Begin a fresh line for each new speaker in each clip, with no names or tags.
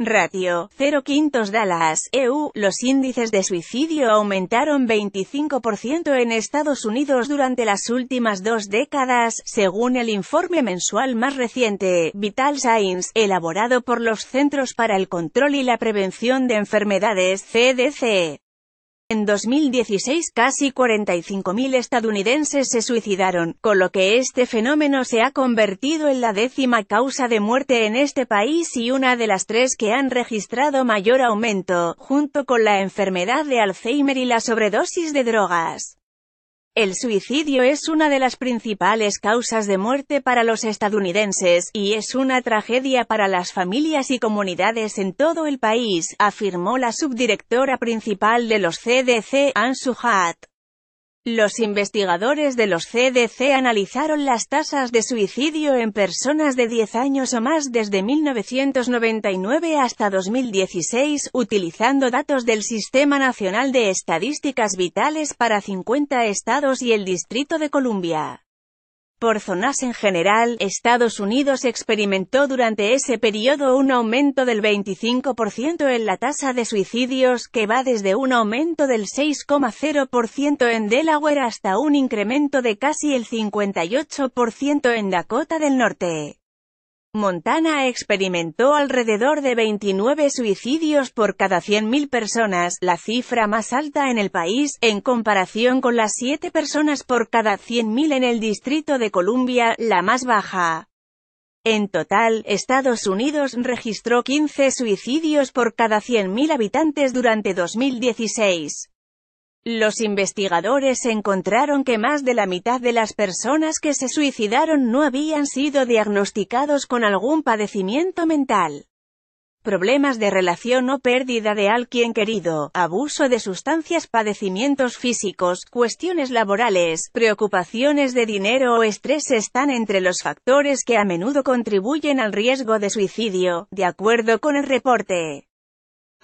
Ratio 0 quintos Dallas, EU, los índices de suicidio aumentaron 25% en Estados Unidos durante las últimas dos décadas, según el informe mensual más reciente, Vital Science, elaborado por los Centros para el Control y la Prevención de Enfermedades, CDC. En 2016 casi 45.000 estadounidenses se suicidaron, con lo que este fenómeno se ha convertido en la décima causa de muerte en este país y una de las tres que han registrado mayor aumento, junto con la enfermedad de Alzheimer y la sobredosis de drogas. El suicidio es una de las principales causas de muerte para los estadounidenses, y es una tragedia para las familias y comunidades en todo el país, afirmó la subdirectora principal de los CDC, Ansu Hat. Los investigadores de los CDC analizaron las tasas de suicidio en personas de 10 años o más desde 1999 hasta 2016, utilizando datos del Sistema Nacional de Estadísticas Vitales para 50 estados y el Distrito de Columbia. Por zonas en general, Estados Unidos experimentó durante ese periodo un aumento del 25% en la tasa de suicidios, que va desde un aumento del 6,0% en Delaware hasta un incremento de casi el 58% en Dakota del Norte. Montana experimentó alrededor de 29 suicidios por cada 100.000 personas, la cifra más alta en el país, en comparación con las 7 personas por cada 100.000 en el Distrito de Columbia, la más baja. En total, Estados Unidos registró 15 suicidios por cada 100.000 habitantes durante 2016. Los investigadores encontraron que más de la mitad de las personas que se suicidaron no habían sido diagnosticados con algún padecimiento mental. Problemas de relación o pérdida de alguien querido, abuso de sustancias, padecimientos físicos, cuestiones laborales, preocupaciones de dinero o estrés están entre los factores que a menudo contribuyen al riesgo de suicidio, de acuerdo con el reporte.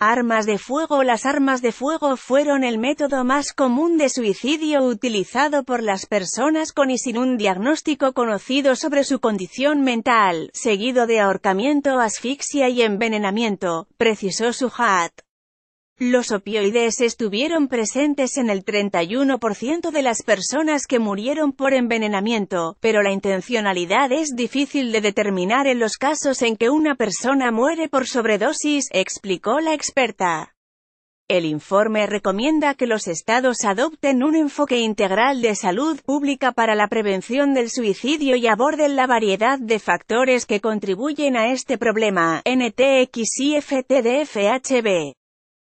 Armas de fuego Las armas de fuego fueron el método más común de suicidio utilizado por las personas con y sin un diagnóstico conocido sobre su condición mental, seguido de ahorcamiento, asfixia y envenenamiento, precisó Suhat. Los opioides estuvieron presentes en el 31% de las personas que murieron por envenenamiento, pero la intencionalidad es difícil de determinar en los casos en que una persona muere por sobredosis, explicó la experta. El informe recomienda que los estados adopten un enfoque integral de salud pública para la prevención del suicidio y aborden la variedad de factores que contribuyen a este problema. NTXIFTDFHB